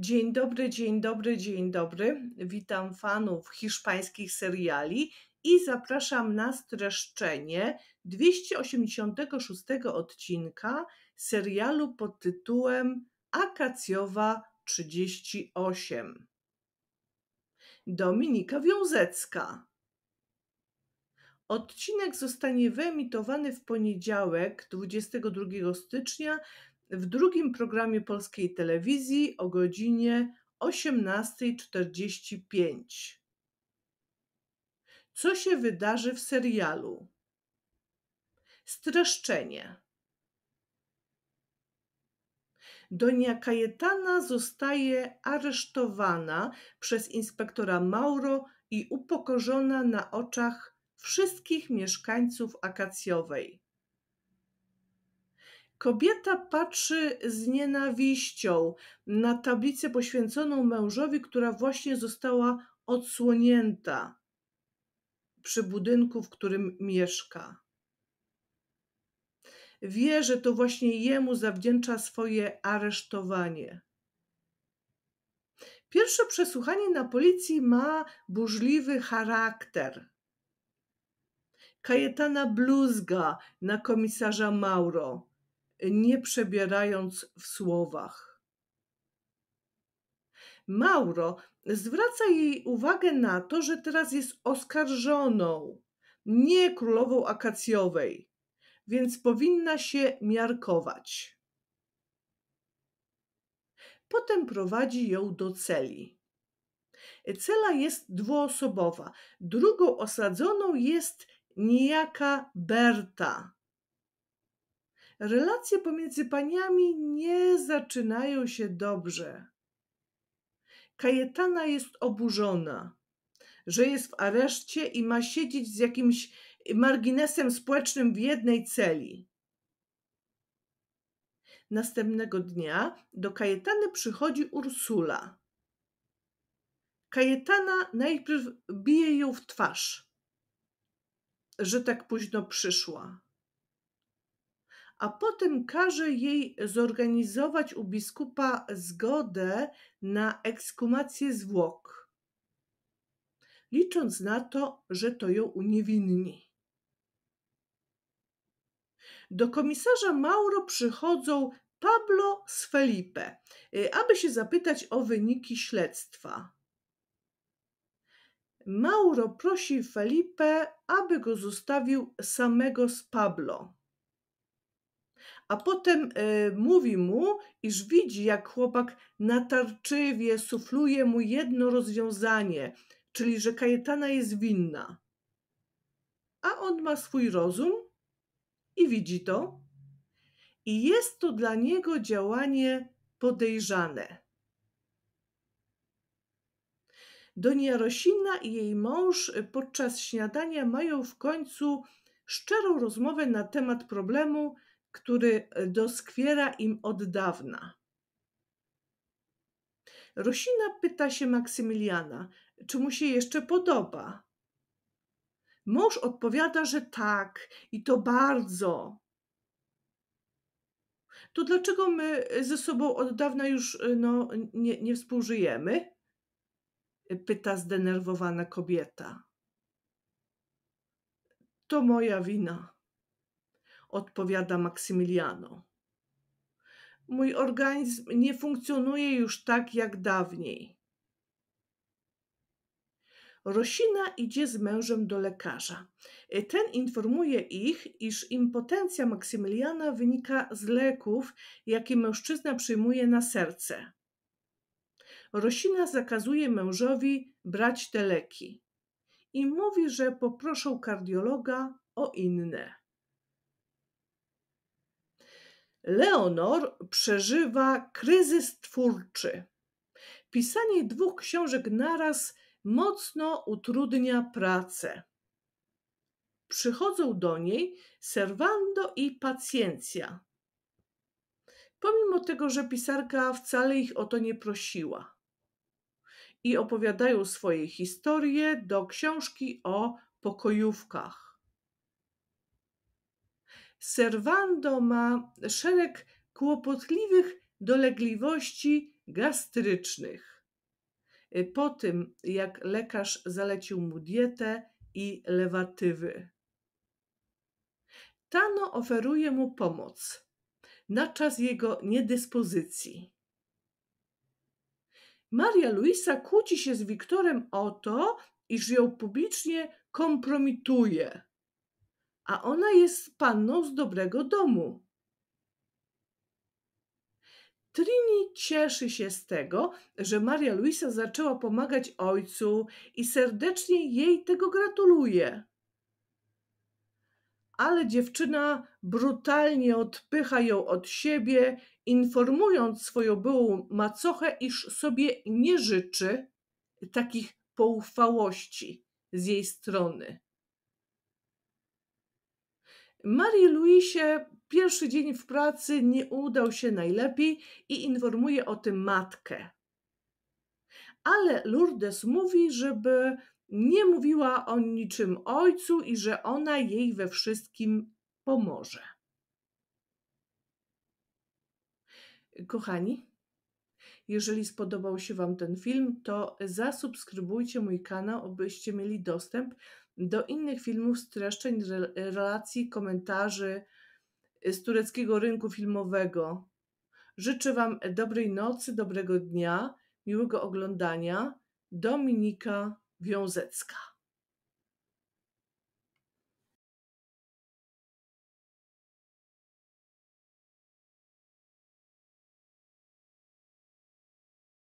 Dzień dobry, dzień dobry, dzień dobry. Witam fanów hiszpańskich seriali i zapraszam na streszczenie 286 odcinka serialu pod tytułem Akacjowa 38. Dominika Wiązecka. Odcinek zostanie wyemitowany w poniedziałek 22 stycznia w drugim programie polskiej telewizji o godzinie 18.45. Co się wydarzy w serialu? Streszczenie. Donia Kajetana zostaje aresztowana przez inspektora Mauro i upokorzona na oczach wszystkich mieszkańców Akacjowej. Kobieta patrzy z nienawiścią na tablicę poświęconą mężowi, która właśnie została odsłonięta przy budynku, w którym mieszka. Wie, że to właśnie jemu zawdzięcza swoje aresztowanie. Pierwsze przesłuchanie na policji ma burzliwy charakter. Kajetana bluzga na komisarza Mauro nie przebierając w słowach. Mauro zwraca jej uwagę na to, że teraz jest oskarżoną, nie królową akacjowej, więc powinna się miarkować. Potem prowadzi ją do celi. Cela jest dwuosobowa. Drugą osadzoną jest niejaka Berta Relacje pomiędzy paniami nie zaczynają się dobrze. Kajetana jest oburzona, że jest w areszcie i ma siedzieć z jakimś marginesem społecznym w jednej celi. Następnego dnia do Kajetany przychodzi Ursula. Kajetana najpierw bije ją w twarz, że tak późno przyszła a potem każe jej zorganizować u biskupa zgodę na ekskumację zwłok, licząc na to, że to ją uniewinni. Do komisarza Mauro przychodzą Pablo z Felipe, y, aby się zapytać o wyniki śledztwa. Mauro prosi Felipe, aby go zostawił samego z Pablo a potem y, mówi mu, iż widzi, jak chłopak natarczywie sufluje mu jedno rozwiązanie, czyli że Kajetana jest winna. A on ma swój rozum i widzi to. I jest to dla niego działanie podejrzane. Donia Rosina i jej mąż y, podczas śniadania mają w końcu szczerą rozmowę na temat problemu, który e, doskwiera im od dawna. Rosina pyta się Maksymiliana, czy mu się jeszcze podoba. Mąż odpowiada, że tak i to bardzo. To dlaczego my e, ze sobą od dawna już e, no, nie, nie współżyjemy? Pyta zdenerwowana kobieta. To moja wina odpowiada Maksymiliano. Mój organizm nie funkcjonuje już tak jak dawniej. Rosina idzie z mężem do lekarza. E, ten informuje ich, iż impotencja Maksymiliana wynika z leków, jakie mężczyzna przyjmuje na serce. Rosina zakazuje mężowi brać te leki i mówi, że poproszą kardiologa o inne. Leonor przeżywa kryzys twórczy. Pisanie dwóch książek naraz mocno utrudnia pracę. Przychodzą do niej Servando i Paciencja. Pomimo tego, że pisarka wcale ich o to nie prosiła. I opowiadają swoje historie do książki o pokojówkach. Servando ma szereg kłopotliwych dolegliwości gastrycznych. Y, po tym, jak lekarz zalecił mu dietę i lewatywy. Tano oferuje mu pomoc na czas jego niedyspozycji. Maria Luisa kłóci się z Wiktorem o to, iż ją publicznie kompromituje a ona jest panną z dobrego domu. Trini cieszy się z tego, że Maria Luisa zaczęła pomagać ojcu i serdecznie jej tego gratuluje. Ale dziewczyna brutalnie odpycha ją od siebie, informując swoją byłą macochę, iż sobie nie życzy takich poufałości z jej strony. Marii Luisie pierwszy dzień w pracy nie udał się najlepiej i informuje o tym matkę. Ale Lourdes mówi, żeby nie mówiła o niczym ojcu i że ona jej we wszystkim pomoże. Kochani, jeżeli spodobał się Wam ten film, to zasubskrybujcie mój kanał, abyście mieli dostęp do innych filmów, streszczeń, relacji, komentarzy y, z tureckiego rynku filmowego. Życzę Wam dobrej nocy, dobrego dnia, miłego oglądania. Dominika Wiązecka.